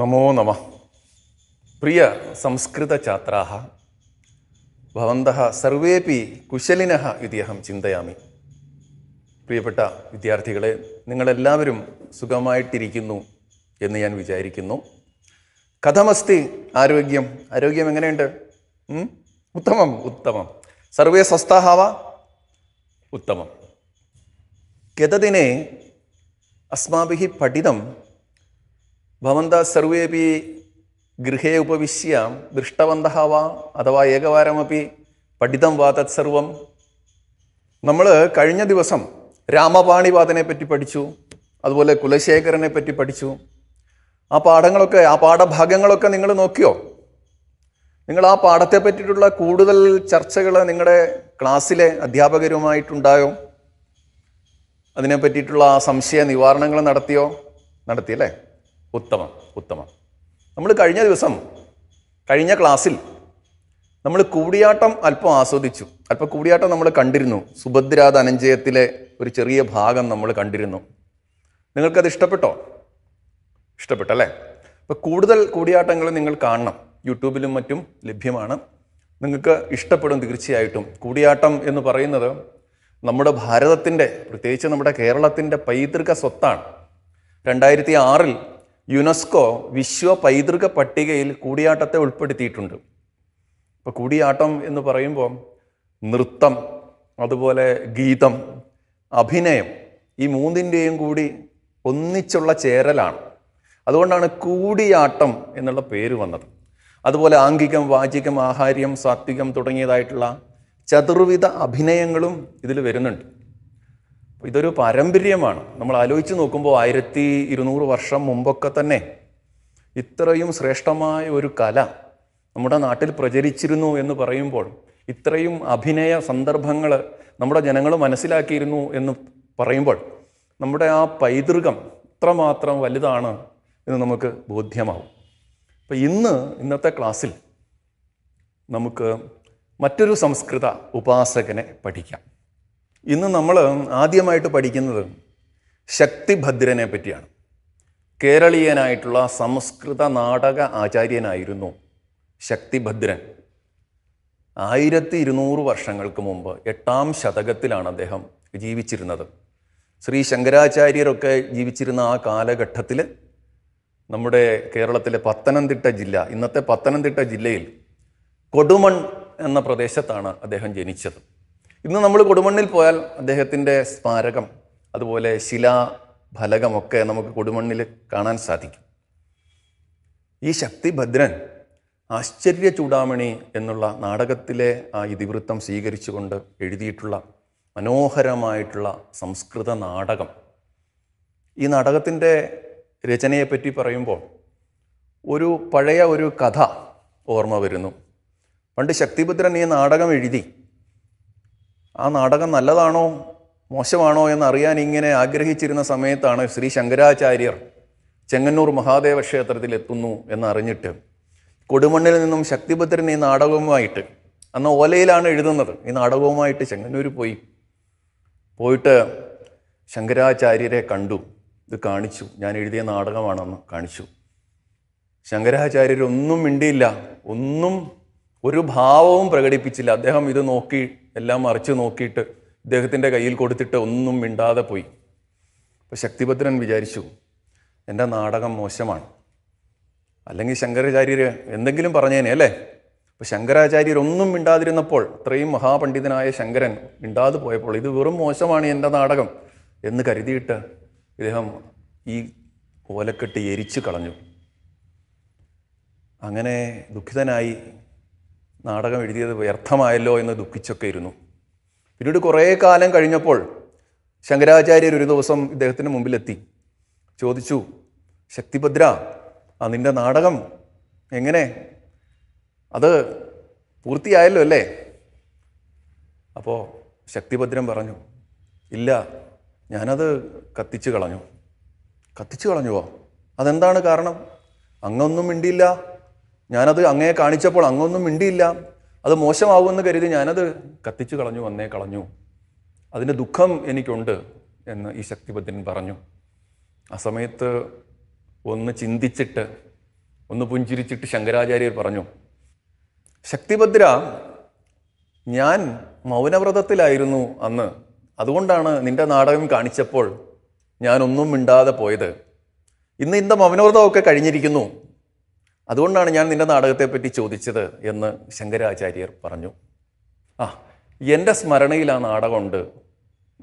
നമോ നമ പ്രിയ സംസ്കൃത ഭവന്തः സർവേപി കുശലിനഃ ഇതി അഹം ചിന്തയാമി പ്രിയപ്പെട്ട വിദ്യാർത്ഥികളെ നിങ്ങളെല്ലാവരും സുഖമായിട്ടിരിക്കുന്നു എന്ന് ഞാൻ വിചാരിക്കുന്നു കഥമസ്തി ആരോഗ്യം ആരോഗ്യം എങ്ങനെയുണ്ട് ഉത്തമം ഉത്തമം സർവേ സ്വസ്ഥാഹാവ ഉത്തമം ഗതദിനെ അസ്മാഭി പഠിതം भवन्तः സർവേപി ഗൃഹേ ഉപവിശ്യ ദൃഷ്ടവന്ത वा അഥവാ ഏകവാരമപ്പി പഠിതം വാ തത്സർവം നമ്മൾ കഴിഞ്ഞ ദിവസം രാമപാണിവാദനെ പറ്റി പഠിച്ചു അതുപോലെ കുലശേഖരനെ പറ്റി പഠിച്ചു ആ പാഠങ്ങളൊക്കെ ആ പാഠഭാഗങ്ങളൊക്കെ നിങ്ങൾ നോക്കിയോ നിങ്ങൾ ആ പാഠത്തെ പറ്റിയിട്ടുള്ള കൂടുതൽ ചർച്ചകൾ നിങ്ങളുടെ ക്ലാസ്സിലെ അധ്യാപകരുമായിട്ടുണ്ടായോ അതിനെ പറ്റിയിട്ടുള്ള സംശയ നിവാരണങ്ങൾ നടത്തിയോ നടത്തിയല്ലേ ഉത്തമം ഉത്തമം നമ്മൾ കഴിഞ്ഞ ദിവസം കഴിഞ്ഞ ക്ലാസ്സിൽ നമ്മൾ കൂടിയാട്ടം അല്പം ആസ്വദിച്ചു അല്പം കൂടിയാട്ടം നമ്മൾ കണ്ടിരുന്നു സുഭദ്ര ധനഞ്ജയത്തിലെ ഒരു ചെറിയ ഭാഗം നമ്മൾ കണ്ടിരുന്നു നിങ്ങൾക്കത് ഇഷ്ടപ്പെട്ടോ ഇഷ്ടപ്പെട്ടല്ലേ അപ്പോൾ കൂടുതൽ കൂടിയാട്ടങ്ങൾ നിങ്ങൾ കാണണം യൂട്യൂബിലും മറ്റും ലഭ്യമാണ് നിങ്ങൾക്ക് ഇഷ്ടപ്പെടും തീർച്ചയായിട്ടും കൂടിയാട്ടം എന്ന് പറയുന്നത് നമ്മുടെ ഭാരതത്തിൻ്റെ പ്രത്യേകിച്ച് നമ്മുടെ കേരളത്തിൻ്റെ പൈതൃക സ്വത്താണ് രണ്ടായിരത്തി ആറിൽ യുനെസ്കോ വിശ്വ പൈതൃക പട്ടികയിൽ കൂടിയാട്ടത്തെ ഉൾപ്പെടുത്തിയിട്ടുണ്ട് ഇപ്പോൾ കൂടിയാട്ടം എന്ന് പറയുമ്പോൾ നൃത്തം അതുപോലെ ഗീതം അഭിനയം ഈ മൂന്നിൻ്റെയും കൂടി ഒന്നിച്ചുള്ള ചേരലാണ് അതുകൊണ്ടാണ് കൂടിയാട്ടം എന്നുള്ള പേര് വന്നത് അതുപോലെ ആംഗികം വാചികം ആഹാര്യം സാത്വികം തുടങ്ങിയതായിട്ടുള്ള ചതുർവിധ അഭിനയങ്ങളും ഇതിൽ വരുന്നുണ്ട് ഇതൊരു പാരമ്പര്യമാണ് നമ്മൾ ആലോചിച്ച് നോക്കുമ്പോൾ ആയിരത്തി ഇരുന്നൂറ് വർഷം മുമ്പൊക്കെ തന്നെ ഇത്രയും ശ്രേഷ്ഠമായ ഒരു കല നമ്മുടെ നാട്ടിൽ പ്രചരിച്ചിരുന്നു എന്ന് പറയുമ്പോൾ ഇത്രയും അഭിനയ സന്ദർഭങ്ങൾ നമ്മുടെ ജനങ്ങൾ മനസ്സിലാക്കിയിരുന്നു എന്ന് പറയുമ്പോൾ നമ്മുടെ ആ പൈതൃകം ഇത്രമാത്രം വലുതാണ് എന്ന് നമുക്ക് ബോധ്യമാവും അപ്പോൾ ഇന്ന് ഇന്നത്തെ ക്ലാസ്സിൽ നമുക്ക് മറ്റൊരു സംസ്കൃത ഉപാസകനെ പഠിക്കാം ഇന്ന് നമ്മൾ ആദ്യമായിട്ട് പഠിക്കുന്നത് ശക്തിഭദ്രനെ പറ്റിയാണ് കേരളീയനായിട്ടുള്ള സംസ്കൃത നാടക ആചാര്യനായിരുന്നു ശക്തിഭദ്രൻ ആയിരത്തി ഇരുന്നൂറ് വർഷങ്ങൾക്ക് മുമ്പ് എട്ടാം ശതകത്തിലാണ് അദ്ദേഹം ജീവിച്ചിരുന്നത് ശ്രീ ശങ്കരാചാര്യരൊക്കെ ജീവിച്ചിരുന്ന ആ കാലഘട്ടത്തിൽ നമ്മുടെ കേരളത്തിലെ പത്തനംതിട്ട ജില്ല ഇന്നത്തെ പത്തനംതിട്ട ജില്ലയിൽ കൊടുമൺ എന്ന പ്രദേശത്താണ് അദ്ദേഹം ജനിച്ചത് ഇന്ന് നമ്മൾ കൊടുമണ്ണിൽ പോയാൽ അദ്ദേഹത്തിൻ്റെ സ്മാരകം അതുപോലെ ശിലാഫലകമൊക്കെ നമുക്ക് കൊടുമണ്ണിൽ കാണാൻ സാധിക്കും ഈ ശക്തിഭദ്രൻ ആശ്ചര്യ ചൂടാമണി എന്നുള്ള നാടകത്തിലെ ആ ഇതിവൃത്തം സ്വീകരിച്ചുകൊണ്ട് എഴുതിയിട്ടുള്ള മനോഹരമായിട്ടുള്ള സംസ്കൃത നാടകം ഈ നാടകത്തിൻ്റെ രചനയെപ്പറ്റി പറയുമ്പോൾ ഒരു പഴയ ഒരു കഥ ഓർമ്മ വരുന്നു പണ്ട് ശക്തിഭദ്രൻ ഈ നാടകം എഴുതി ആ നാടകം നല്ലതാണോ മോശമാണോ എന്നറിയാൻ ഇങ്ങനെ ആഗ്രഹിച്ചിരുന്ന സമയത്താണ് ശ്രീ ശങ്കരാചാര്യർ ചെങ്ങന്നൂർ മഹാദേവ ക്ഷേത്രത്തിൽ എത്തുന്നു എന്നറിഞ്ഞിട്ട് കൊടുമണ്ണിൽ നിന്നും ശക്തിഭദ്രൻ ഈ നാടകവുമായിട്ട് അന്ന് ഓലയിലാണ് എഴുതുന്നത് ഈ നാടകവുമായിട്ട് ചെങ്ങന്നൂർ പോയി പോയിട്ട് ശങ്കരാചാര്യരെ കണ്ടു ഇത് കാണിച്ചു ഞാൻ എഴുതിയ നാടകമാണെന്ന് കാണിച്ചു ശങ്കരാചാര്യർ ഒന്നും മിണ്ടിയില്ല ഒന്നും ഒരു ഭാവവും പ്രകടിപ്പിച്ചില്ല അദ്ദേഹം ഇത് നോക്കി എല്ലാം മറിച്ച് നോക്കിയിട്ട് ഇദ്ദേഹത്തിൻ്റെ കയ്യിൽ കൊടുത്തിട്ട് ഒന്നും മിണ്ടാതെ പോയി അപ്പോൾ ശക്തിഭദ്രൻ വിചാരിച്ചു എൻ്റെ നാടകം മോശമാണ് അല്ലെങ്കിൽ ശങ്കരാചാര്യർ എന്തെങ്കിലും പറഞ്ഞേനെ അല്ലേ അപ്പോൾ ശങ്കരാചാര്യർ ഒന്നും മിണ്ടാതിരുന്നപ്പോൾ അത്രയും മഹാപണ്ഡിതനായ ശങ്കരൻ മിണ്ടാതെ പോയപ്പോൾ ഇത് വെറും മോശമാണ് എൻ്റെ നാടകം എന്ന് കരുതിയിട്ട് ഇദ്ദേഹം ഈ ഓലക്കെട്ട് എരിച്ചു കളഞ്ഞു അങ്ങനെ ദുഃഖിതനായി നാടകം എഴുതിയത് വ്യർത്ഥമായല്ലോ എന്ന് ദുഃഖിച്ചൊക്കെ ഇരുന്നു പിന്നീട് കുറേ കാലം കഴിഞ്ഞപ്പോൾ ശങ്കരാചാര്യർ ഒരു ദിവസം ഇദ്ദേഹത്തിന് മുമ്പിലെത്തി ചോദിച്ചു ശക്തിഭദ്ര ആ നിൻ്റെ നാടകം എങ്ങനെ അത് പൂർത്തിയായല്ലോ അല്ലേ അപ്പോൾ ശക്തിഭദ്രൻ പറഞ്ഞു ഇല്ല ഞാനത് കത്തിച്ചു കളഞ്ഞു കത്തിച്ചു കളഞ്ഞുവോ അതെന്താണ് കാരണം അങ്ങൊന്നും മിണ്ടിയില്ല ഞാനത് അങ്ങേ കാണിച്ചപ്പോൾ അങ്ങൊന്നും മിണ്ടിയില്ല അത് മോശമാകുമെന്ന് കരുതി ഞാനത് കത്തിച്ചു കളഞ്ഞു വന്നേ കളഞ്ഞു അതിൻ്റെ ദുഃഖം എനിക്കുണ്ട് എന്ന് ഈ ശക്തിഭദ്രൻ പറഞ്ഞു ആ സമയത്ത് ഒന്ന് ചിന്തിച്ചിട്ട് ഒന്ന് പുഞ്ചിരിച്ചിട്ട് ശങ്കരാചാര്യർ പറഞ്ഞു ശക്തിഭദ്ര ഞാൻ മൗനവ്രതത്തിലായിരുന്നു അന്ന് അതുകൊണ്ടാണ് നിന്റെ നാടകം കാണിച്ചപ്പോൾ ഞാനൊന്നും മിണ്ടാതെ പോയത് ഇന്ന് ഇന്ന മൗനവ്രതമൊക്കെ കഴിഞ്ഞിരിക്കുന്നു അതുകൊണ്ടാണ് ഞാൻ നിൻ്റെ നാടകത്തെപ്പറ്റി ചോദിച്ചത് എന്ന് ശങ്കരാചാര്യർ പറഞ്ഞു ആ എൻ്റെ സ്മരണയിൽ ആ നാടകമുണ്ട്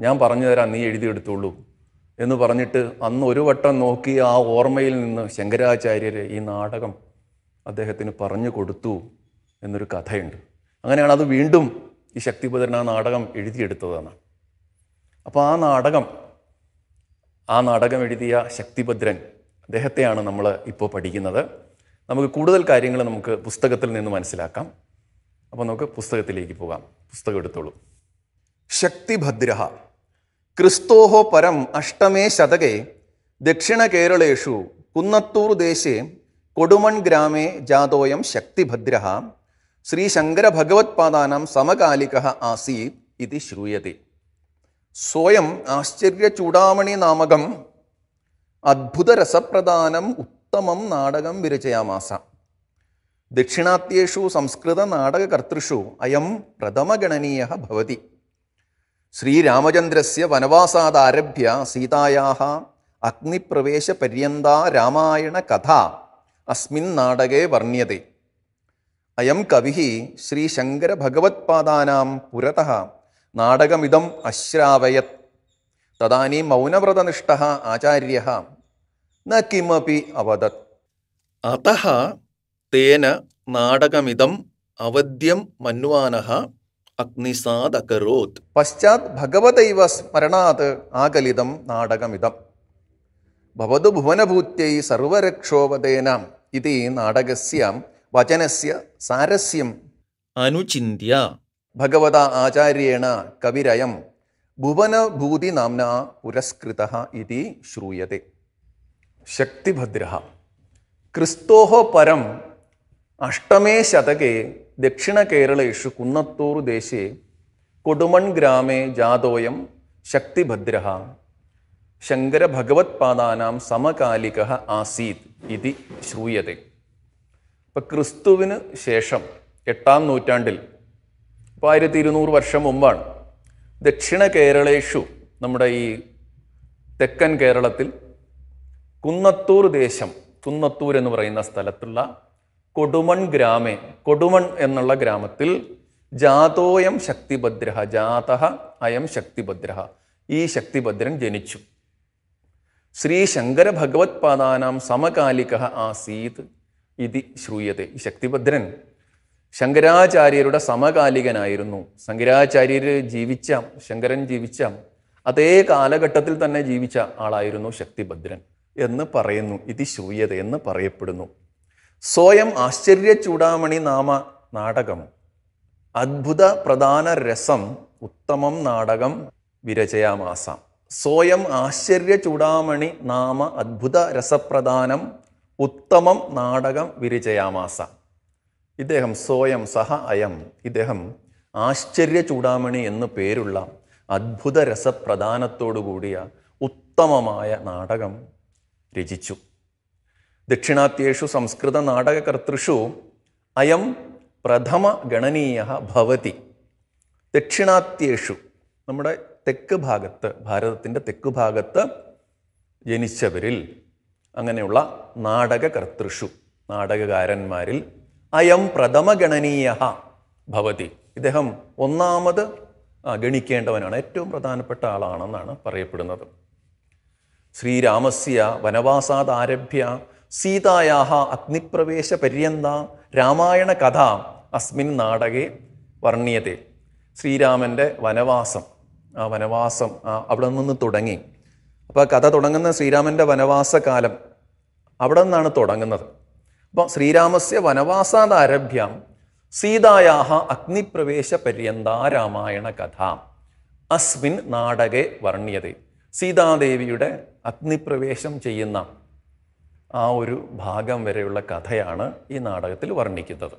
ഞാൻ പറഞ്ഞു തരാം നീ എഴുതിയെടുത്തോളൂ എന്ന് പറഞ്ഞിട്ട് അന്ന് ഒരു വട്ടം നോക്കി ആ ഓർമ്മയിൽ നിന്ന് ശങ്കരാചാര്യർ ഈ നാടകം അദ്ദേഹത്തിന് പറഞ്ഞു കൊടുത്തു എന്നൊരു കഥയുണ്ട് അങ്ങനെയാണ് അത് വീണ്ടും ഈ ശക്തിഭദ്രൻ ആ നാടകം എഴുതിയെടുത്തതെന്ന് അപ്പോൾ ആ നാടകം ആ നാടകം എഴുതിയ ശക്തിഭദ്രൻ അദ്ദേഹത്തെയാണ് നമ്മൾ ഇപ്പോൾ പഠിക്കുന്നത് നമുക്ക് കൂടുതൽ കാര്യങ്ങൾ നമുക്ക് പുസ്തകത്തിൽ നിന്ന് മനസ്സിലാക്കാം അപ്പോൾ നമുക്ക് പുസ്തകത്തിലേക്ക് പോകാം പുസ്തകം എടുത്തോളൂ ശക്തിഭദ്ര ക്രിസ്തോഹോ പരം അഷ്ടമേ ശതകേ കേരളേഷു കുന്നത്തൂർ ദേശേ കൊടുമൺ ഗ്രാമേ ജാതോയം ശക്തിഭദ്ര ഭഗവത്പാദാനം സമകാലിക ആസീ ഇത് ശ്രൂയത്തെ സ്വയം ആശ്ചര്യചൂടാമണി നാമകം രസപ്രദാനം ഉത്തമം നാടകം വിരചയാമാസ ദക്ഷിണാത്യേഷു സംസ്കൃത നാടകകർത്തൃഷു അയം പ്രഥമഗണനീയ ഭവതി ശ്രീരാമചന്ദ്രസ് വനവാസാദാരഭ്യ സീതായാ അഗ്നിപ്രവേശപര്യന്ത രാമായണകഥ അസ്മിൻ നാടകേ വർണ്യത്തെ അയം കവി ശ്രീ പുരത പുരതഃ നാടകമിതം അശ്രാവയത് തദാനീ മൗനവ്രതനിഷ്ഠ ആചാര്യ ന കിമപി അവദത് അതഃ തേന നാടകമിതം അവദ്യം മന്വാനഹ അഗ്നിസാദ് അകരോത് പശ്ചാത് ഭഗവതൈവ സ്മരണാത് ആകലിതം നാടകമിതം ഭവതു ഭുവനഭൂത്യൈ സർവരക്ഷോപതേനാം ഇതി നാടകസ്യ വചനസ്യ സാരസ്യം അനുചിന്യ ഭഗവത ആചാര്യേണ കവിരയം ഭുവനഭൂതി നാംന പുരസ്കൃത ഇതി ശ്രൂയത്തെ ശക്തിഭദ്ര ക്രിസ്തോഹോ പരം അഷ്ടമേ ദക്ഷിണ കേരളേഷു കുന്നത്തൂർ ദേശേ കൊടുമൺ ഗ്രാമേ ജാതോയം ശക്തിഭദ്ര ശങ്കരഭഗവത്പാദാനാം സമകാലിക ആസീത് ഇതി ശ്രൂയത ഇപ്പം ക്രിസ്തുവിന് ശേഷം എട്ടാം നൂറ്റാണ്ടിൽ ഇപ്പോൾ ആയിരത്തി ഇരുന്നൂറ് വർഷം മുമ്പാണ് ദക്ഷിണ കേരളേഷു നമ്മുടെ ഈ തെക്കൻ കേരളത്തിൽ കുന്നത്തൂർ ദേശം കുന്നത്തൂർ എന്ന് പറയുന്ന സ്ഥലത്തുള്ള കൊടുമൺ ഗ്രാമേ കൊടുമൺ എന്നുള്ള ഗ്രാമത്തിൽ ജാതോയം ശക്തിഭദ്രഹ ജാതഹ അയം ശക്തിഭദ്രഹ ഈ ശക്തിഭദ്രൻ ജനിച്ചു ശ്രീ ശങ്കര ഭഗവത് പാദാനാം സമകാലിക ആസീത് ഇതി ശ്രൂയത ഈ ശക്തിഭദ്രൻ ശങ്കരാചാര്യരുടെ സമകാലികനായിരുന്നു ശങ്കരാചാര്യർ ജീവിച്ച ശങ്കരൻ ജീവിച്ച അതേ കാലഘട്ടത്തിൽ തന്നെ ജീവിച്ച ആളായിരുന്നു ശക്തിഭദ്രൻ എന്ന് പറയുന്നു ശൂയത എന്ന് പറയപ്പെടുന്നു സ്വയം ആശ്ചര്യ ചൂടാമണി നാമ നാടകം അത്ഭുത പ്രധാന രസം ഉത്തമം നാടകം വിരചയാമാസം സ്വയം ആശ്ചര്യ ചൂടാമണി നാമ അത്ഭുത രസപ്രധാനം ഉത്തമം നാടകം വിരചയാമാസ ഇദ്ദേഹം സ്വയം സഹ അയം ഇദ്ദേഹം ആശ്ചര്യ ചൂടാമണി എന്നു പേരുള്ള അത്ഭുത രസപ്രധാനത്തോടു കൂടിയ ഉത്തമമായ നാടകം രചിച്ചു ദക്ഷിണാത്യേഷു സംസ്കൃത നാടകകർത്തൃഷു അയം പ്രഥമ ഗണനീയ ഭവതി ദക്ഷിണാത്യേഷു നമ്മുടെ തെക്ക് ഭാഗത്ത് ഭാരതത്തിൻ്റെ തെക്ക് ഭാഗത്ത് ജനിച്ചവരിൽ അങ്ങനെയുള്ള നാടകകർത്തൃഷു നാടകകാരന്മാരിൽ അയം പ്രഥമ ഗണനീയ ഭവതി ഇദ്ദേഹം ഒന്നാമത് ഗണിക്കേണ്ടവനാണ് ഏറ്റവും പ്രധാനപ്പെട്ട ആളാണെന്നാണ് പറയപ്പെടുന്നത് ശ്രീരാമസ്യ വനവാസാദാരഭ്യ പര്യന്ത രാമായണ കഥ അസ്മിൻ നാടകെ വർണ്ണിയതേ ശ്രീരാമൻ്റെ വനവാസം ആ വനവാസം അവിടെ നിന്ന് തുടങ്ങി അപ്പോൾ കഥ തുടങ്ങുന്ന ശ്രീരാമൻ്റെ വനവാസകാലം അവിടെ നിന്നാണ് തുടങ്ങുന്നത് അപ്പോൾ ശ്രീരാമസ്യ വനവാസാദാരഭ്യം സീതായാഹ അഗ്നിപ്രവേശ പര്യന്ത രാമായണ കഥ അസ്മിൻ നാടകെ വർണ്ണിയത് സീതാദേവിയുടെ അഗ്നിപ്രവേശം ചെയ്യുന്ന ആ ഒരു ഭാഗം വരെയുള്ള കഥയാണ് ഈ നാടകത്തിൽ വർണ്ണിക്കുന്നത്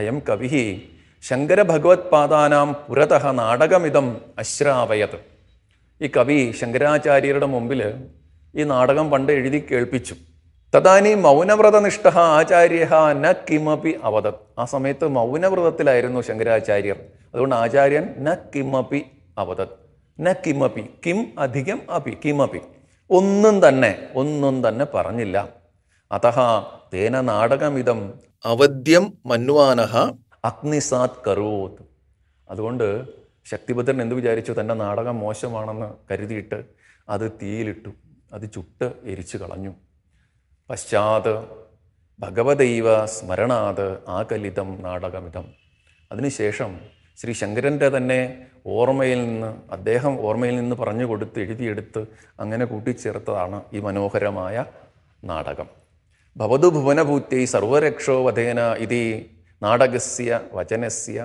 അയം കവി ശങ്കരഭഗവത്പാദാനാം പുരതഃ നാടകമിതം അശ്രാവയത് ഈ കവി ശങ്കരാചാര്യരുടെ മുമ്പിൽ ഈ നാടകം പണ്ട് എഴുതി കേൾപ്പിച്ചു തദാനി മൗനവ്രതനിഷ്ഠ ആചാര്യ ന കിമപി അവതത് ആ സമയത്ത് മൗനവ്രതത്തിലായിരുന്നു ശങ്കരാചാര്യർ അതുകൊണ്ട് ആചാര്യൻ ന കിമപി അവതത് ന കിമപി കിം അധികം അപി കിമപി ഒന്നും തന്നെ ഒന്നും തന്നെ പറഞ്ഞില്ല അതഹ തേന നാടകമിതം അവധ്യം മന്വാനഹ അഗ്നിസാത് കരോത് അതുകൊണ്ട് ശക്തിഭദ്രൻ എന്ത് വിചാരിച്ചു തൻ്റെ നാടകം മോശമാണെന്ന് കരുതിയിട്ട് അത് തീയിലിട്ടു അത് ചുട്ട് എരിച്ചു കളഞ്ഞു പശ്ചാത് ഭഗവദൈവ സ്മരണാത് ആകലിതം നാടകമിതം അതിനുശേഷം ശ്രീ ശങ്കരൻ്റെ തന്നെ ഓർമ്മയിൽ നിന്ന് അദ്ദേഹം ഓർമ്മയിൽ നിന്ന് പറഞ്ഞു കൊടുത്ത് എഴുതിയെടുത്ത് അങ്ങനെ കൂട്ടിച്ചേർത്തതാണ് ഈ മനോഹരമായ നാടകം ഭവതു ഭുവനഭൂത്യൈ സർവരക്ഷോ വധേന ഇതി നാടകസ്യ വചനസ്യ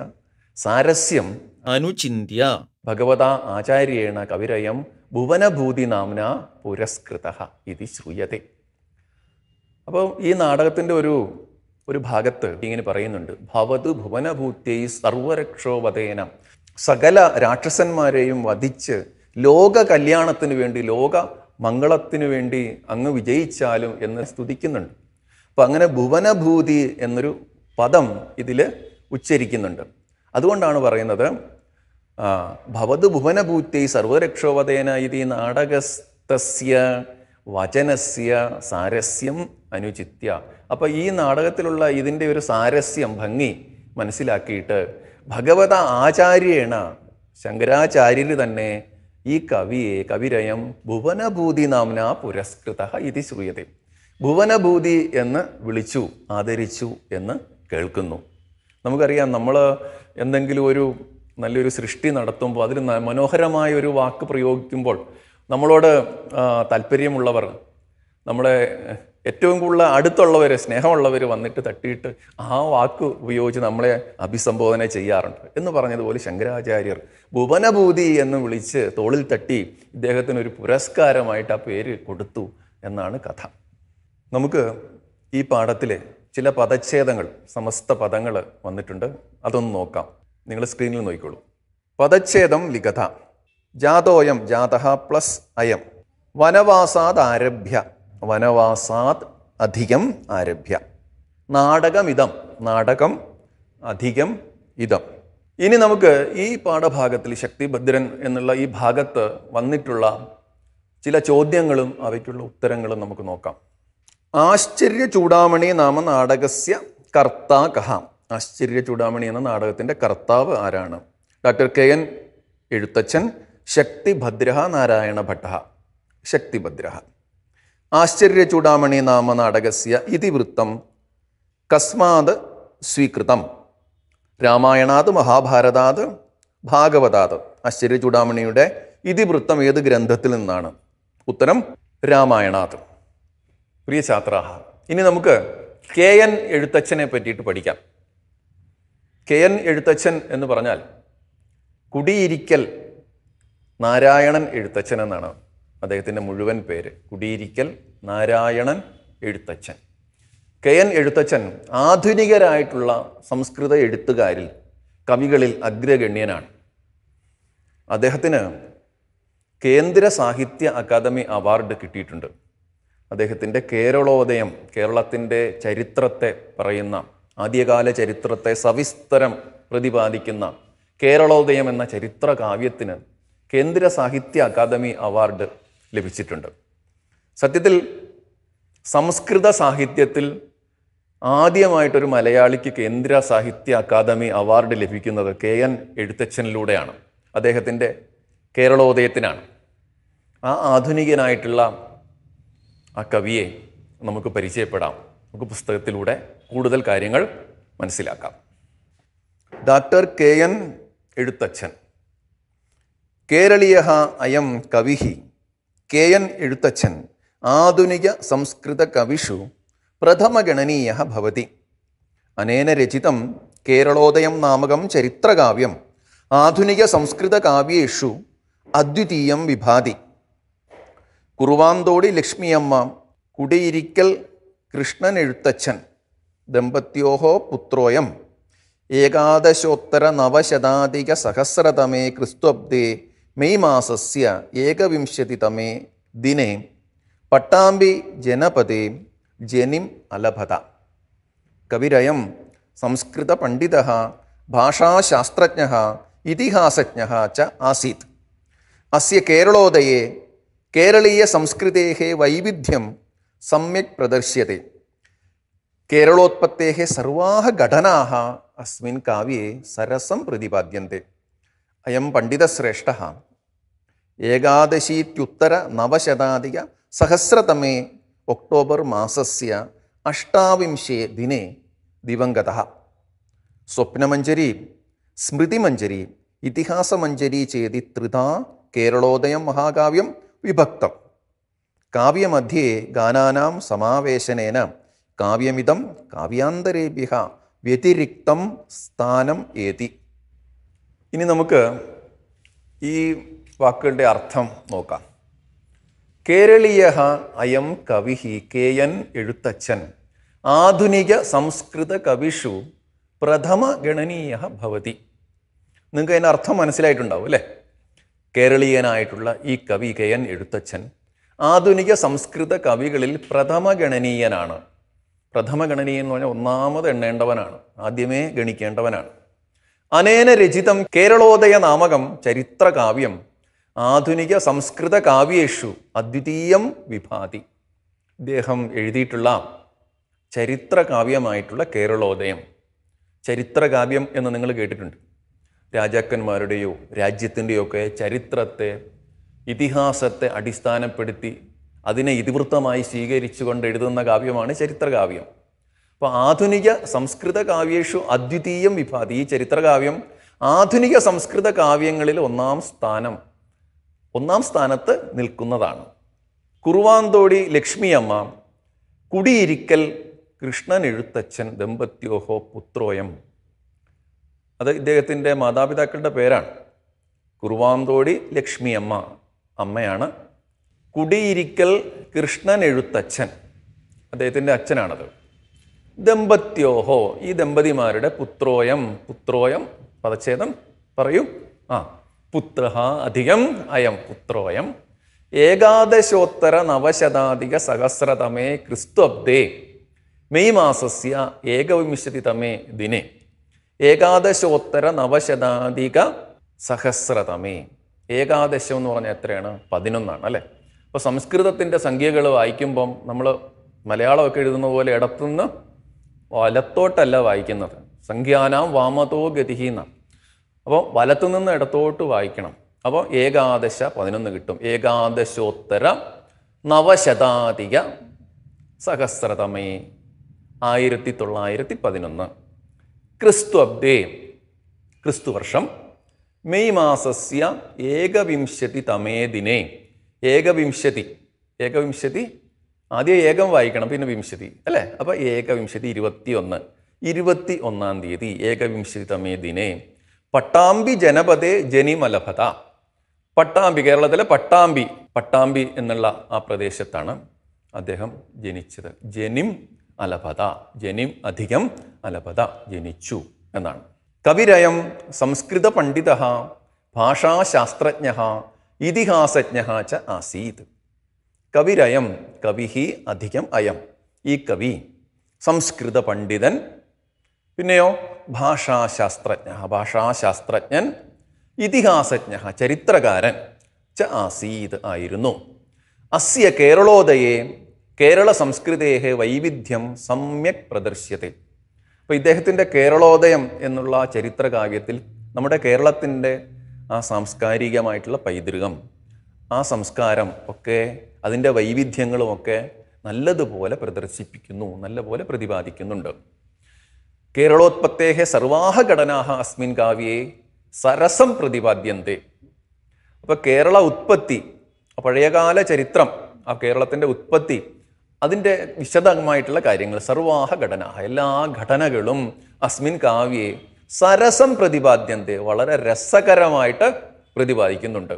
സാരസ്യം അനുചിന്യ ഭഗവതാ ആചാര്യേണ കവിരയം ഭുവനഭൂതി നാംന പുരസ്കൃത ഇത് ശ്രൂയത അപ്പോൾ ഈ നാടകത്തിൻ്റെ ഒരു ഒരു ഭാഗത്ത് ഇങ്ങനെ പറയുന്നുണ്ട് ഭവതു ഭുവനഭൂത്യൈ സർവരക്ഷോപതേന സകല രാക്ഷസന്മാരെയും വധിച്ച് ലോക കല്യാണത്തിന് വേണ്ടി ലോക മംഗളത്തിനു വേണ്ടി അങ്ങ് വിജയിച്ചാലും എന്ന് സ്തുതിക്കുന്നുണ്ട് അപ്പം അങ്ങനെ ഭുവനഭൂതി എന്നൊരു പദം ഇതിൽ ഉച്ചരിക്കുന്നുണ്ട് അതുകൊണ്ടാണ് പറയുന്നത് ഭവത് ഭുവനഭൂത്തി സർവരക്ഷോപതേന ഇതി നാടകസ്തസ്യ വചനസ്യ സാരസ്യം അനുചിത്യ അപ്പോൾ ഈ നാടകത്തിലുള്ള ഇതിൻ്റെ ഒരു സാരസ്യം ഭംഗി മനസ്സിലാക്കിയിട്ട് ഭഗവത ആചാര്യേണ ശങ്കരാചാര്യർ തന്നെ ഈ കവിയെ കവിരയം ഭുവനഭൂതി നാമന പുരസ്കൃത ഇത് ശ്രൂയതേ ഭുവനഭൂതി എന്ന് വിളിച്ചു ആദരിച്ചു എന്ന് കേൾക്കുന്നു നമുക്കറിയാം നമ്മൾ എന്തെങ്കിലും ഒരു നല്ലൊരു സൃഷ്ടി നടത്തുമ്പോൾ അതിൽ മനോഹരമായ ഒരു വാക്ക് പ്രയോഗിക്കുമ്പോൾ നമ്മളോട് താല്പര്യമുള്ളവർ നമ്മളെ ഏറ്റവും കൂടുതൽ അടുത്തുള്ളവർ സ്നേഹമുള്ളവർ വന്നിട്ട് തട്ടിയിട്ട് ആ വാക്ക് ഉപയോഗിച്ച് നമ്മളെ അഭിസംബോധന ചെയ്യാറുണ്ട് എന്ന് പറഞ്ഞതുപോലെ ശങ്കരാചാര്യർ ഭുവനഭൂതി എന്ന് വിളിച്ച് തോളിൽ തട്ടി ഇദ്ദേഹത്തിന് ഒരു പുരസ്കാരമായിട്ട് ആ പേര് കൊടുത്തു എന്നാണ് കഥ നമുക്ക് ഈ പാഠത്തിലെ ചില പദച്ഛേദങ്ങൾ സമസ്ത പദങ്ങൾ വന്നിട്ടുണ്ട് അതൊന്ന് നോക്കാം നിങ്ങൾ സ്ക്രീനിൽ നോക്കിക്കോളൂ പദച്ഛേദം ലിഖത ജാതോയം ജാത പ്ലസ് അയം ആരഭ്യ വനവാസാത് അധികം ആരഭ്യ നാടകമിതം നാടകം അധികം ഇതം ഇനി നമുക്ക് ഈ പാഠഭാഗത്തിൽ ശക്തിഭദ്രൻ എന്നുള്ള ഈ ഭാഗത്ത് വന്നിട്ടുള്ള ചില ചോദ്യങ്ങളും അവയ്ക്കുള്ള ഉത്തരങ്ങളും നമുക്ക് നോക്കാം ആശ്ചര്യ ചൂടാമണി നാമ നാടകസ്യ കർത്താ കഹ ആശ്ചര്യ ചൂടാമണി എന്ന നാടകത്തിൻ്റെ കർത്താവ് ആരാണ് ഡോക്ടർ കെ എൻ എഴുത്തച്ഛൻ ശക്തിഭദ്രഹ നാരായണ ഭട്ട ശക്തിഭദ്ര ആശ്ചര്യചൂടാമണി നാമ നാടകസ്യ ഇതിവൃത്തം കസ്മാത് സ്വീകൃതം രാമായണാത് മഹാഭാരതാത് ഭാഗവതാത് ആശ്ചര്യചൂടാമണിയുടെ ഇതിവൃത്തം ഏത് ഗ്രന്ഥത്തിൽ നിന്നാണ് ഉത്തരം രാമായണാത് പ്രിയ ഛാത്രാഹ ഇനി നമുക്ക് കെ എൻ എഴുത്തച്ഛനെ പറ്റിയിട്ട് പഠിക്കാം കെ എൻ എഴുത്തച്ഛൻ എന്ന് പറഞ്ഞാൽ കുടിയിരിക്കൽ നാരായണൻ എഴുത്തച്ഛൻ എന്നാണ് അദ്ദേഹത്തിൻ്റെ മുഴുവൻ പേര് കുടിയിരിക്കൽ നാരായണൻ എഴുത്തച്ഛൻ കെ എൻ എഴുത്തച്ഛൻ ആധുനികരായിട്ടുള്ള സംസ്കൃത എഴുത്തുകാരിൽ കവികളിൽ അഗ്രഗണ്യനാണ് അദ്ദേഹത്തിന് കേന്ദ്ര സാഹിത്യ അക്കാദമി അവാർഡ് കിട്ടിയിട്ടുണ്ട് അദ്ദേഹത്തിൻ്റെ കേരളോദയം കേരളത്തിൻ്റെ ചരിത്രത്തെ പറയുന്ന ആദ്യകാല ചരിത്രത്തെ സവിസ്തരം പ്രതിപാദിക്കുന്ന കേരളോദയം എന്ന ചരിത്ര കാവ്യത്തിന് കേന്ദ്ര സാഹിത്യ അക്കാദമി അവാർഡ് ലഭിച്ചിട്ടുണ്ട് സത്യത്തിൽ സംസ്കൃത സാഹിത്യത്തിൽ ആദ്യമായിട്ടൊരു മലയാളിക്ക് കേന്ദ്ര സാഹിത്യ അക്കാദമി അവാർഡ് ലഭിക്കുന്നത് കെ എൻ എഴുത്തച്ഛനിലൂടെയാണ് അദ്ദേഹത്തിൻ്റെ കേരളോദയത്തിനാണ് ആ ആധുനികനായിട്ടുള്ള ആ കവിയെ നമുക്ക് പരിചയപ്പെടാം നമുക്ക് പുസ്തകത്തിലൂടെ കൂടുതൽ കാര്യങ്ങൾ മനസ്സിലാക്കാം ഡോക്ടർ കെ എൻ എഴുത്തച്ഛൻ കേരളീയ അയം കവിഹി കെ എൻ എഴുത്തച്ഛൻ ആധുനിക സംസ്കൃത കവിഷു പ്രഥമഗണനീയ ഭവതി അനേന രചിതം കേരളോദയം നാമകം ചരിത്രകാവ്യം ആധുനിക സംസ്കൃത കാവ്യേഷു അദ്വിതീയം വിഭാതി കുറുവാന്തോടി ലക്ഷ്മിയമ്മ കുടിയിരിക്കൽ കൃഷ്ണൻ എഴുത്തച്ഛൻ ദമ്പത്യോഹോ പുത്രോയം ഏകാദശോത്തര നവശതാധിക സഹസ്രതമേ ക്രിസ്തുബ്ദേ मे मासस्य एकविंशतितमे दिने पट्टाम्बीजनपदे जनिम् अलभत कविरयं संस्कृतपण्डितः भाषाशास्त्रज्ञः इतिहासज्ञः च आसीत् अस्य केरलोदये केरलीयसंस्कृतेः वैविध्यं सम्यक् प्रदर्श्यते केरलोत्पत्तेः सर्वाः घटनाः अस्मिन् काव्ये सरसं प्रतिपाद्यन्ते അയം പണ്ഡിതശ്രേഷ്ഠ ഏകാദശീത്യുത്തര നവശതാധിക സഹസ്രതമേ ഒക്ടോബർ മാസസ്യ അഷ്ടാവിംശേ ദിനെ ദിവംഗത സ്വപ്നമഞ്ജരി സ്മൃതിമഞ്ജരി ഇതിഹാസമഞ്ജരി ചേതി ത്രിതാ കേരളോദയം മഹാകാവ്യം വിഭക്തം കാവ്യമധ്യേ ഗാനാനാം സമാവേശനേന കാവ്യമിതം കാവ്യാന്തരേഭ്യ വ്യതിരിക്തം സ്ഥാനം ഏതി ഇനി നമുക്ക് ഈ വാക്കുകളുടെ അർത്ഥം നോക്കാം കേരളീയ അയം കവി കെ എൻ എഴുത്തച്ഛൻ ആധുനിക സംസ്കൃത കവിഷു പ്രഥമ ഗണനീയ ഭവതി നിങ്ങൾക്ക് അതിൻ്റെ അർത്ഥം മനസ്സിലായിട്ടുണ്ടാവും അല്ലേ കേരളീയനായിട്ടുള്ള ഈ കവി കെ എൻ എഴുത്തച്ഛൻ ആധുനിക സംസ്കൃത കവികളിൽ പ്രഥമ ഗണനീയനാണ് പ്രഥമ ഗണനീയൻ എന്ന് പറഞ്ഞാൽ ഒന്നാമത് എണ്ണേണ്ടവനാണ് ആദ്യമേ ഗണിക്കേണ്ടവനാണ് അനേന രചിതം കേരളോദയ നാമകം ചരിത്രകാവ്യം ആധുനിക സംസ്കൃത കാവ്യേഷു അദ്വിതീയം വിഭാതി ഇദ്ദേഹം എഴുതിയിട്ടുള്ള ചരിത്രകാവ്യമായിട്ടുള്ള കേരളോദയം ചരിത്രകാവ്യം എന്ന് നിങ്ങൾ കേട്ടിട്ടുണ്ട് രാജാക്കന്മാരുടെയോ രാജ്യത്തിൻ്റെയോ ഒക്കെ ചരിത്രത്തെ ഇതിഹാസത്തെ അടിസ്ഥാനപ്പെടുത്തി അതിനെ ഇതിവൃത്തമായി സ്വീകരിച്ചുകൊണ്ട് എഴുതുന്ന കാവ്യമാണ് ചരിത്രകാവ്യം അപ്പോൾ ആധുനിക സംസ്കൃത കാവ്യേഷു അദ്വിതീയം വിഭാതി ഈ ചരിത്രകാവ്യം ആധുനിക സംസ്കൃത കാവ്യങ്ങളിൽ ഒന്നാം സ്ഥാനം ഒന്നാം സ്ഥാനത്ത് നിൽക്കുന്നതാണ് കുറുവാന്തോടി ലക്ഷ്മിയമ്മ കുടിയിരിക്കൽ കൃഷ്ണൻ എഴുത്തച്ഛൻ ദമ്പത്യോഹോ പുത്രോയം അത് ഇദ്ദേഹത്തിൻ്റെ മാതാപിതാക്കളുടെ പേരാണ് കുറുവാന്തോടി ലക്ഷ്മിയമ്മ അമ്മയാണ് കുടിയിരിക്കൽ കൃഷ്ണൻ എഴുത്തച്ഛൻ അദ്ദേഹത്തിൻ്റെ അച്ഛനാണത് ദമ്പത്യോഹോ ഈ ദമ്പതിമാരുടെ പുത്രോയം പുത്രോയം പദച്ഛേദം പറയൂ ആ പുത്ര അധികം അയം പുത്രോയം ഏകാദശോത്തര നവശതാധിക സഹസ്രതമേ ക്രിസ്തുബ്ദേ മെയ് മാസസ്യ തമേ ദിനെ ഏകാദശോത്തര നവശതാധിക സഹസ്രതമേ ഏകാദശം എന്ന് പറഞ്ഞാൽ എത്രയാണ് പതിനൊന്നാണ് അല്ലേ അപ്പോൾ സംസ്കൃതത്തിൻ്റെ സംഖ്യകൾ വായിക്കുമ്പം നമ്മൾ മലയാളമൊക്കെ എഴുതുന്ന പോലെ ഇടത്തുനിന്ന് വലത്തോട്ടല്ല വായിക്കുന്നത് സംഖ്യാനാം വാമതോ ഗതിഹീന അപ്പോൾ വലത്തു നിന്ന് ഇടത്തോട്ട് വായിക്കണം അപ്പോൾ ഏകാദശ പതിനൊന്ന് കിട്ടും ഏകാദശോത്തര നവശതാധിക സഹസ്രതമേ ആയിരത്തി തൊള്ളായിരത്തി പതിനൊന്ന് ക്രിസ്തു അബ്ദേ ക്രിസ്തു വർഷം മെയ് മാസസ്യ ഏകവിംശതി തമേ ദിനേ ഏകവിംശതി ഏകവിംശതി ആദ്യം ഏകം വായിക്കണം പിന്നെ വിംശതി അല്ലേ അപ്പോൾ ഏകവിംശതി ഇരുപത്തി ഒന്ന് ഇരുപത്തി ഒന്നാം തീയതി ഏകവിംശതി തമേ ദിനെ പട്ടാമ്പി ജനപദേ ജനിമലഭത പട്ടാമ്പി കേരളത്തിലെ പട്ടാമ്പി പട്ടാമ്പി എന്നുള്ള ആ പ്രദേശത്താണ് അദ്ദേഹം ജനിച്ചത് ജനിം അലഭത ജനിം അധികം അലഭത ജനിച്ചു എന്നാണ് കവിരയം സംസ്കൃത പണ്ഡിത ഭാഷാശാസ്ത്രജ്ഞ ഇതിഹാസജ്ഞ ച ആസീത് കവിരയം കവിഹി അധികം അയം ഈ കവി സംസ്കൃത പണ്ഡിതൻ പിന്നെയോ ഭാഷാശാസ്ത്രജ്ഞ ഭാഷാശാസ്ത്രജ്ഞൻ ഇതിഹാസജ്ഞ ചരിത്രകാരൻ ച ആസീത് ആയിരുന്നു അസ്യ കേരളോദയെ കേരള സംസ്കൃതേ വൈവിധ്യം സമ്യക് പ്രദർശ്യത്തെ അപ്പോൾ ഇദ്ദേഹത്തിൻ്റെ കേരളോദയം എന്നുള്ള ചരിത്രകാവ്യത്തിൽ നമ്മുടെ കേരളത്തിൻ്റെ ആ സാംസ്കാരികമായിട്ടുള്ള പൈതൃകം ആ സംസ്കാരം ഒക്കെ അതിൻ്റെ വൈവിധ്യങ്ങളുമൊക്കെ നല്ലതുപോലെ പ്രദർശിപ്പിക്കുന്നു നല്ലപോലെ പ്രതിപാദിക്കുന്നുണ്ട് കേരളോത്പത്തേഹ സർവാഹഘടനാഹ അസ്മിൻ കാവ്യെ സരസം പ്രതിപാദ്യന്തേ അപ്പോൾ കേരള ഉത്പത്തി പഴയകാല ചരിത്രം ആ കേരളത്തിൻ്റെ ഉത്പത്തി അതിൻ്റെ വിശദമായിട്ടുള്ള കാര്യങ്ങൾ സർവാഹ എല്ലാ ഘടനകളും അസ്മിൻ കാവ്യെ സരസം പ്രതിപാദ്യന്തേ വളരെ രസകരമായിട്ട് പ്രതിപാദിക്കുന്നുണ്ട്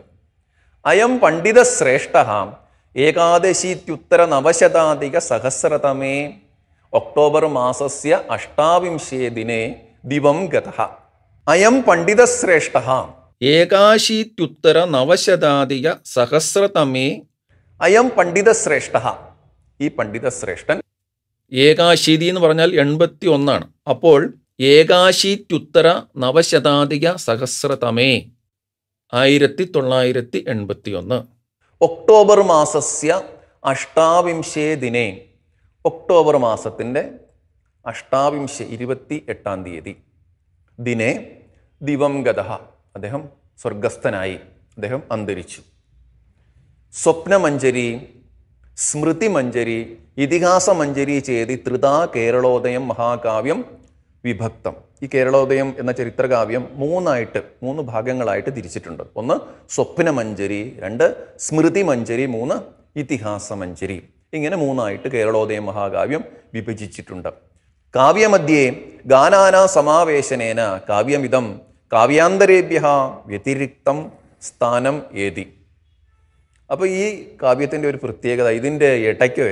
അയം പണ്ഡിത ശ്രേഷ്ഠ ഏകാദശീത്യുത്തരനവശതാധിക സഹസ്രതമേ ഒക്ടോബർ മാസസ്യ അഷ്ടാവിംശേ ദിനെ ദിവം ഗത അയം പണ്ഡിതശ്രേഷ്ഠ ഏകാശീത്യുത്തര നവശതാധിക സഹസ്രതമേ അയം പണ്ഡിതശ്രേഷ്ഠ ഈ പണ്ഡിതശ്രേഷ്ഠൻ ഏകാശീതി എന്ന് പറഞ്ഞാൽ എൺപത്തി ഒന്നാണ് അപ്പോൾ ഏകാശീത്യുത്തര നവശതാധിക സഹസ്രതമേ ആയിരത്തി തൊള്ളായിരത്തി എൺപത്തി ഒന്ന് ഒക്ടോബർ മാസസ്യ അഷ്ടാവിംശേ ദിനേ ഒക്ടോബർ മാസത്തിൻ്റെ അഷ്ടാവിംശ ഇരുപത്തി എട്ടാം തീയതി ദിനെ ദിവം ഗത അദ്ദേഹം സ്വർഗസ്ഥനായി അദ്ദേഹം അന്തരിച്ചു സ്വപ്നമഞ്ജരി സ്മൃതിമഞ്ജരി ഇതിഹാസമഞ്ജരി ചേതി ത്രിതാ കേരളോദയം മഹാകാവ്യം വിഭക്തം ഈ കേരളോദയം എന്ന ചരിത്രകാവ്യം മൂന്നായിട്ട് മൂന്ന് ഭാഗങ്ങളായിട്ട് തിരിച്ചിട്ടുണ്ട് ഒന്ന് സ്വപ്ന രണ്ട് സ്മൃതി മഞ്ജരി മൂന്ന് ഇതിഹാസ ഇങ്ങനെ മൂന്നായിട്ട് കേരളോദയം മഹാകാവ്യം വിഭജിച്ചിട്ടുണ്ട് കാവ്യമധ്യേ ഗാനാന സമാവേശനേന കാവ്യമിതം കാവ്യാന്തരേഭ്യ വ്യതിരിക്തം സ്ഥാനം ഏതി അപ്പോൾ ഈ കാവ്യത്തിൻ്റെ ഒരു പ്രത്യേകത ഇതിൻ്റെ ഇടയ്ക്ക്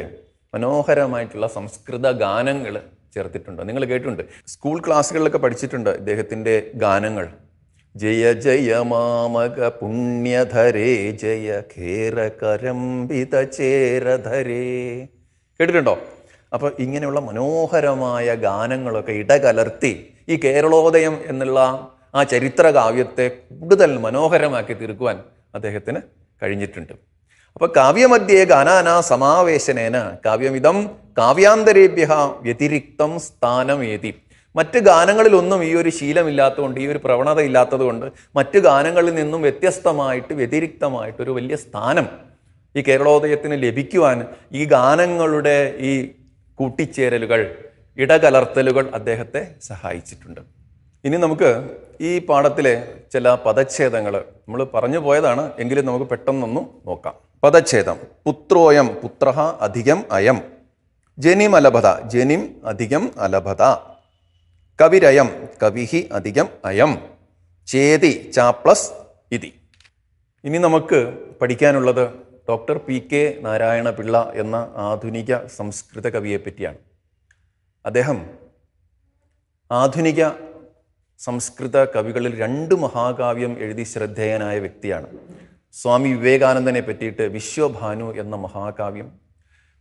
മനോഹരമായിട്ടുള്ള സംസ്കൃത ഗാനങ്ങൾ ചേർത്തിട്ടുണ്ട് നിങ്ങൾ കേട്ടിട്ടുണ്ട് സ്കൂൾ ക്ലാസ്സുകളിലൊക്കെ പഠിച്ചിട്ടുണ്ട് ഇദ്ദേഹത്തിൻ്റെ ഗാനങ്ങൾ ജയ ജയ മാമക പുണ്യധരേ ജയ ഖേരകരംബിത ചേരധരേ കേട്ടിട്ടുണ്ടോ അപ്പോൾ ഇങ്ങനെയുള്ള മനോഹരമായ ഗാനങ്ങളൊക്കെ ഇടകലർത്തി ഈ കേരളോദയം എന്നുള്ള ആ ചരിത്രകാവ്യത്തെ കൂടുതൽ മനോഹരമാക്കി തീർക്കുവാൻ അദ്ദേഹത്തിന് കഴിഞ്ഞിട്ടുണ്ട് അപ്പൊ കാവ്യമധ്യേ ഗാനാന സമാവേശനേന കാവ്യമിതം കാവ്യാന്തരേഭ്യ വ്യതിരിക്തം സ്ഥാനമേതി മറ്റ് ഗാനങ്ങളിലൊന്നും ഈ ഒരു ശീലമില്ലാത്തതുകൊണ്ട് ഈ ഒരു പ്രവണത ഇല്ലാത്തതുകൊണ്ട് മറ്റ് ഗാനങ്ങളിൽ നിന്നും വ്യത്യസ്തമായിട്ട് വ്യതിരിക്തമായിട്ട് ഒരു വലിയ സ്ഥാനം ഈ കേരളോദയത്തിന് ലഭിക്കുവാൻ ഈ ഗാനങ്ങളുടെ ഈ കൂട്ടിച്ചേരലുകൾ ഇടകലർത്തലുകൾ അദ്ദേഹത്തെ സഹായിച്ചിട്ടുണ്ട് ഇനി നമുക്ക് ഈ പാഠത്തിലെ ചില പദച്ഛേദങ്ങൾ നമ്മൾ പറഞ്ഞു പോയതാണ് എങ്കിലും നമുക്ക് പെട്ടെന്നൊന്നും നോക്കാം പദച്ഛേദം പുത്രോയം പുത്ര അധികം അയം ജനിം അലഭത ജനിം അധികം അലഭത കവിരയം കവിഹി അധികം അയം ചേതി പ്ലസ് ഇതി ഇനി നമുക്ക് പഠിക്കാനുള്ളത് doctor P K Narayana Pillai എന്ന ആധുനിക സംസ്കൃത കവിയെ പറ്റിയാണ് അദ്ദേഹം ആധുനിക സംസ്കൃത കവികളിൽ രണ്ട് മഹാകാവ്യം എഴുതി ശ്രദ്ധേയനായ വ്യക്തിയാണ് സ്വാമി വിവേകാനന്ദനെ പറ്റിയിട്ട് വിശ്വഭാനു എന്ന മഹാകാവ്യം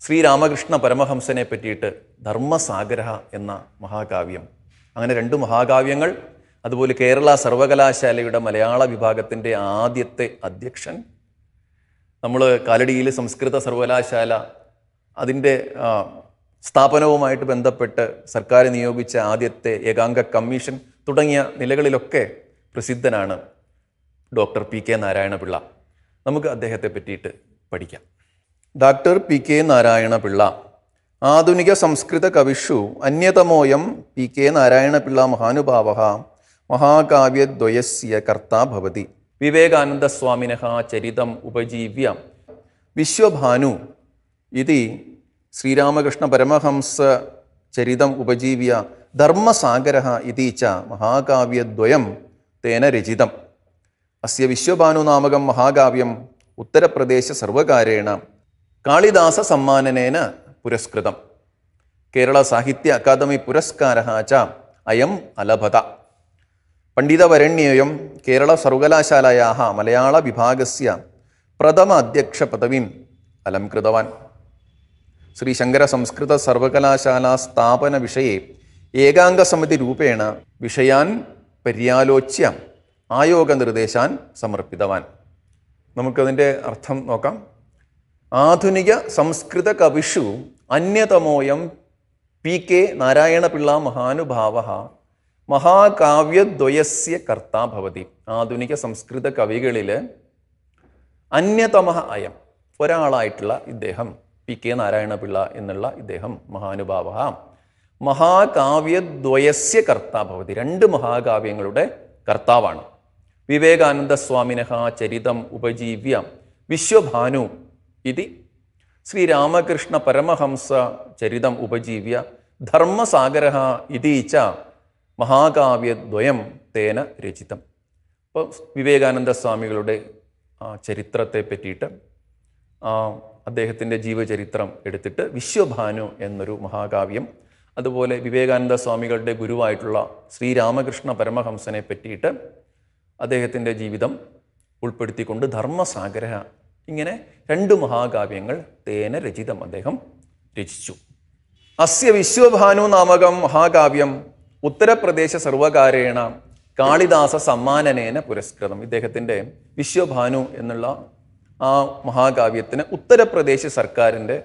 ശ്രീരാമകൃഷ്ണ പരമഹംസനെ പറ്റിയിട്ട് ധർമ്മസാഗ്രഹ എന്ന മഹാകാവ്യം അങ്ങനെ രണ്ട് മഹാകാവ്യങ്ങൾ അതുപോലെ കേരള സർവകലാശാലയുടെ മലയാള വിഭാഗത്തിൻ്റെ ആദ്യത്തെ അധ്യക്ഷൻ നമ്മൾ കാലടിയിൽ സംസ്കൃത സർവകലാശാല അതിൻ്റെ സ്ഥാപനവുമായിട്ട് ബന്ധപ്പെട്ട് സർക്കാർ നിയോഗിച്ച ആദ്യത്തെ ഏകാംഗ കമ്മീഷൻ തുടങ്ങിയ നിലകളിലൊക്കെ പ്രസിദ്ധനാണ് ഡോക്ടർ പി കെ നാരായണപിള്ള നമുക്ക് അദ്ദേഹത്തെ പറ്റിയിട്ട് പഠിക്കാം ഡോക്ടർ പി കെ നാരായണപിള്ള ആധുനിക സംസ്കൃത കവിഷു അന്യതമോയം പി കെ നാരായണപിള്ള മഹാനുഭാവ മഹാകാവ്യദ്വയസ്യ കർത്താ ഭവതി വിവേകാനന്ദസ്വാമിന ചരിതം ഉപജീവ്യ വിശ്വഭാനു ഇതി ശ്രീരാമകൃഷ്ണ പരമഹംസ ചരിതം ഉപജീവ്യ ധർമ്മസാഗര ഇതി ച മഹാകാവ്യദ്വയം തേന രചിതം അസ്യ വിശ്വഭാനുനാമകം മഹാകാവ്യം ഉത്തരപ്രദേശ സർവകാരേണ കാളിദാസ സമ്മാനനേന പുരസ്കൃതം കേരള സാഹിത്യ അക്കാദമി പുരസ്കാര ച അയം അലഭത പണ്ഡിതവരണ്യയം കേരള സർവകലാശാലയാ മലയാള വിഭാഗസ്യ പ്രഥമ അധ്യക്ഷ പദവീം അലംകൃതവാൻ ശ്രീ ശങ്കര സംസ്കൃത സർവകലാശാല സ്ഥാപന വിഷയെ ഏകാംഗ സമിതി രൂപേണ വിഷയാൻ പര്യാലോച്യം ആയോഗ നിർദ്ദേശാൻ സമർപ്പിതവാൻ നമുക്കതിൻ്റെ അർത്ഥം നോക്കാം ആധുനിക സംസ്കൃത കവിഷു അന്യതമോയം പി കെ നാരായണപിള്ള മഹാനുഭാവ മഹാകാവ്യദ്വയസ്യ കർത്താ ഭവതി ആധുനിക സംസ്കൃത കവികളിൽ അന്യതമ അയം ഒരാളായിട്ടുള്ള ഇദ്ദേഹം പി കെ നാരായണപിള്ള എന്നുള്ള ഇദ്ദേഹം മഹാനുഭാവ മഹാകാവ്യദ്വയസ്യ കർത്താ ഭവതി രണ്ട് മഹാകാവ്യങ്ങളുടെ കർത്താവാണ് വിവേകാനന്ദ സ്വാമിനഹ ചരിതം ഉപജീവ്യ വിശ്വഭാനു ഇതി ശ്രീരാമകൃഷ്ണ പരമഹംസ ചരിതം ഉപജീവ്യ ധർമ്മസാഗര ഇതി ച മഹാകാവ്യദ്വയം തേന രചിതം അപ്പോൾ വിവേകാനന്ദ സ്വാമികളുടെ ചരിത്രത്തെ പറ്റിയിട്ട് അദ്ദേഹത്തിൻ്റെ ജീവചരിത്രം എടുത്തിട്ട് വിശ്വഭാനു എന്നൊരു മഹാകാവ്യം അതുപോലെ വിവേകാനന്ദ സ്വാമികളുടെ ഗുരുവായിട്ടുള്ള ശ്രീരാമകൃഷ്ണ പരമഹംസനെ പറ്റിയിട്ട് അദ്ദേഹത്തിൻ്റെ ജീവിതം ഉൾപ്പെടുത്തിക്കൊണ്ട് ധർമ്മസാഗര ഇങ്ങനെ രണ്ട് മഹാകാവ്യങ്ങൾ തേന രചിതം അദ്ദേഹം രചിച്ചു അസ്യ വിശ്വഭാനു നാമകം മഹാകാവ്യം ഉത്തരപ്രദേശ സർവകാരേണ കാളിദാസ സമ്മാനനേന പുരസ്കൃതം ഇദ്ദേഹത്തിൻ്റെ വിശ്വഭാനു എന്നുള്ള ആ മഹാകാവ്യത്തിന് ഉത്തർപ്രദേശ് സർക്കാരിൻ്റെ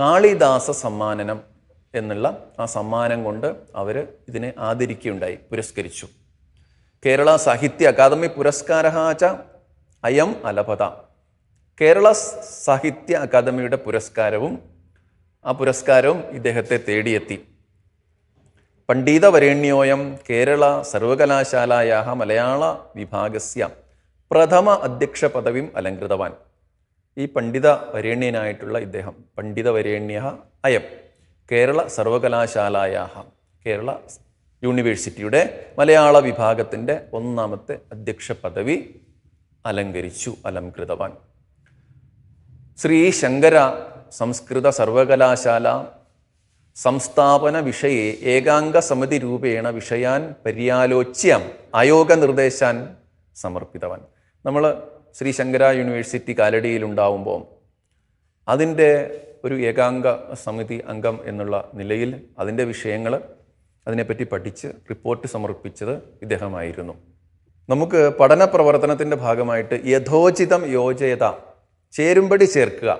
കാളിദാസ സമ്മാനനം എന്നുള്ള ആ സമ്മാനം കൊണ്ട് അവർ ഇതിനെ ആദരിക്കുകയുണ്ടായി പുരസ്കരിച്ചു കേരള സാഹിത്യ അക്കാദമി പുരസ്കാര അയം അലപത കേരള സാഹിത്യ അക്കാദമിയുടെ പുരസ്കാരവും ആ പുരസ്കാരവും ഇദ്ദേഹത്തെ തേടിയെത്തി പണ്ഡിത വരേണ്യോയം കേരള സർവകലാശാലായാ മലയാള വിഭാഗസ്യ പ്രഥമ അധ്യക്ഷ പദവിയും അലങ്കൃതവാൻ ഈ പണ്ഡിത വരേണ്യനായിട്ടുള്ള ഇദ്ദേഹം പണ്ഡിത അയം കേരള സർവകലാശാലായാ കേരള യൂണിവേഴ്സിറ്റിയുടെ മലയാള വിഭാഗത്തിൻ്റെ ഒന്നാമത്തെ അധ്യക്ഷ പദവി അലങ്കരിച്ചു അലംകൃതവാൻ ശ്രീ ശങ്കര സംസ്കൃത സർവകലാശാല സംസ്ഥാപന വിഷയെ ഏകാംഗ സമിതി രൂപേണ വിഷയാൻ പര്യാലോച്യം ആയോഗ നിർദ്ദേശാൻ സമർപ്പിതവൻ നമ്മൾ ശ്രീ ശങ്കര യൂണിവേഴ്സിറ്റി കാലടിയിലുണ്ടാവുമ്പോൾ അതിൻ്റെ ഒരു ഏകാംഗ സമിതി അംഗം എന്നുള്ള നിലയിൽ അതിൻ്റെ വിഷയങ്ങൾ അതിനെപ്പറ്റി പഠിച്ച് റിപ്പോർട്ട് സമർപ്പിച്ചത് ഇദ്ദേഹമായിരുന്നു നമുക്ക് പഠന പ്രവർത്തനത്തിൻ്റെ ഭാഗമായിട്ട് യഥോചിതം യോജയത ചേരുംപടി ചേർക്കുക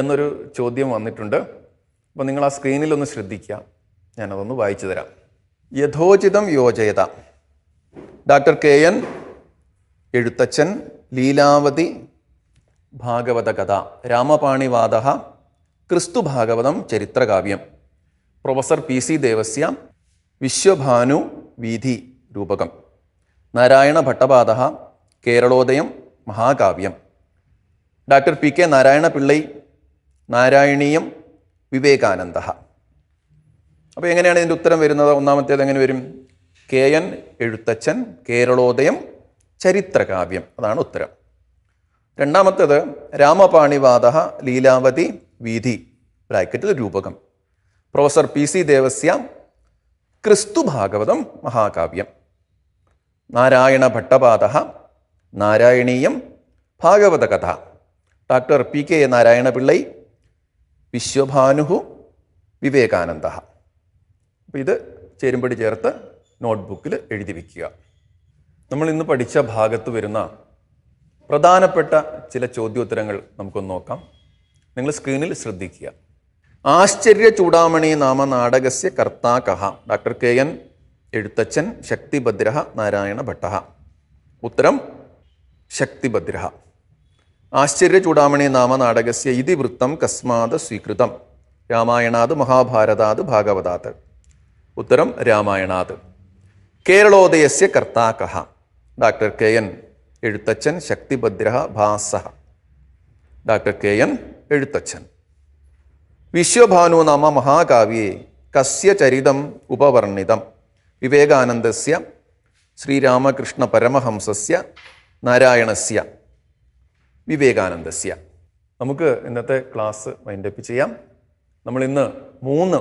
എന്നൊരു ചോദ്യം വന്നിട്ടുണ്ട് അപ്പോൾ നിങ്ങൾ ആ സ്ക്രീനിലൊന്ന് ശ്രദ്ധിക്കുക ഞാനതൊന്ന് വായിച്ചു തരാം യഥോചിതം യോജയത doctor K N Ezhuthachan Leelavati ഭാഗവത കഥ രാമപാണിവാദ ക്രിസ്തു ഭാഗവതം ചരിത്രകാവ്യം professor P C Devasya Vishwabhanu വീധി രൂപകം നാരായണ ഭട്ടപാത കേരളോദയം മഹാകാവ്യം doctor P K Narayana Pillai Narayaniyam Vivekananda അപ്പോൾ എങ്ങനെയാണ് ഇതിൻ്റെ ഉത്തരം വരുന്നത് ഒന്നാമത്തേത് എങ്ങനെ വരും കെ എൻ എഴുത്തച്ഛൻ കേരളോദയം ചരിത്രകാവ്യം അതാണ് ഉത്തരം രണ്ടാമത്തേത് രാമപാണിവാദ ലീലാവതി വീതി ബ്രാക്കറ്റിൽ രൂപകം പ്രൊഫസർ പി സി ദേവസ്യാം ക്രിസ്തു ഭാഗവതം മഹാകാവ്യം നാരായണ ഭട്ടപാത നാരായണീയം ഭാഗവതകഥ doctor P K Narayana Pillai Vishwabhanu Vivekananda അപ്പോൾ ഇത് ചേരുമ്പടി ചേർത്ത് നോട്ട്ബുക്കിൽ എഴുതി വയ്ക്കുക നമ്മൾ ഇന്ന് പഠിച്ച ഭാഗത്ത് വരുന്ന പ്രധാനപ്പെട്ട ചില ചോദ്യോത്തരങ്ങൾ നമുക്കൊന്ന് നോക്കാം നിങ്ങൾ സ്ക്രീനിൽ ശ്രദ്ധിക്കുക ആശ്ചര്യ ചൂടാമണി നാമ നാടകസ്യ കർത്താ കഹ ഡോക്ടർ കെ എൻ എഴുത്തച്ഛൻ ശക്തിഭദ്രഹ നാരായണ ഭട്ട ഉത്തരം ശക്തിഭദ്രഹ ആശ്ചര്യ ചൂടാമണി നാമ നാടകസ്യ ഇതി വൃത്തം കസ്മാത് സ്വീകൃതം രാമായണാത് മഹാഭാരതാത് ഭാഗവതാത് ഉത്തരം രാമായണാത് കേരളോദയസ്യ കർത്താ കഹ ഡോക്ടർ കെ എൻ എഴുത്തച്ഛൻ ശക്തിഭദ്രഹ Bhasa doctor K N Ezhuthachan Vishwabhanu നാമ മഹാകാവ്യേ കസ്യ ചരിതം ഉപവർണിതം വിവേകാനന്ദസ്യ ശ്രീരാമകൃഷ്ണ പരമഹംസസ്യ നാരായണസ്യ വിവേകാനന്ദസ്യ നമുക്ക് ഇന്നത്തെ ക്ലാസ് അപ്പ് ചെയ്യാം നമ്മൾ ഇന്ന് മൂന്ന്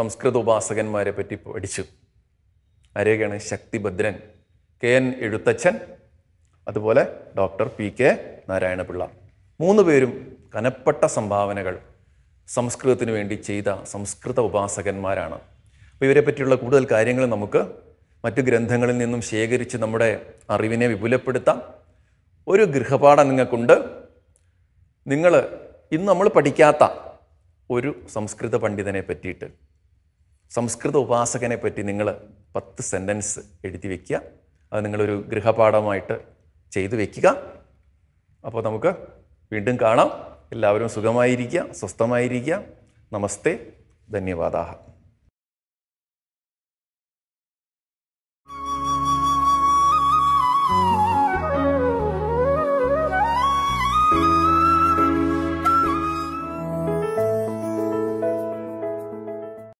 സംസ്കൃത ഉപാസകന്മാരെ പറ്റി പഠിച്ചു ആരെയൊക്കെയാണ് ശക്തിഭദ്രൻ കെ എൻ എഴുത്തച്ഛൻ അതുപോലെ ഡോക്ടർ പി കെ നാരായണപിള്ള മൂന്ന് പേരും കനപ്പെട്ട സംഭാവനകൾ സംസ്കൃതത്തിന് വേണ്ടി ചെയ്ത സംസ്കൃത ഉപാസകന്മാരാണ് അപ്പോൾ ഇവരെ പറ്റിയുള്ള കൂടുതൽ കാര്യങ്ങൾ നമുക്ക് മറ്റു ഗ്രന്ഥങ്ങളിൽ നിന്നും ശേഖരിച്ച് നമ്മുടെ അറിവിനെ വിപുലപ്പെടുത്താം ഒരു ഗൃഹപാഠം നിങ്ങൾക്കുണ്ട് നിങ്ങൾ ഇന്ന് നമ്മൾ പഠിക്കാത്ത ഒരു സംസ്കൃത പണ്ഡിതനെ പറ്റിയിട്ട് സംസ്കൃത ഉപാസകനെ പറ്റി നിങ്ങൾ പത്ത് സെൻറ്റൻസ് എഴുതി വയ്ക്കുക അത് നിങ്ങളൊരു ഗൃഹപാഠമായിട്ട് ചെയ്തു വയ്ക്കുക അപ്പോൾ നമുക്ക് വീണ്ടും കാണാം എല്ലാവരും സുഖമായിരിക്കുക സ്വസ്ഥമായിരിക്കുക നമസ്തേ ധന്യവാദാഹ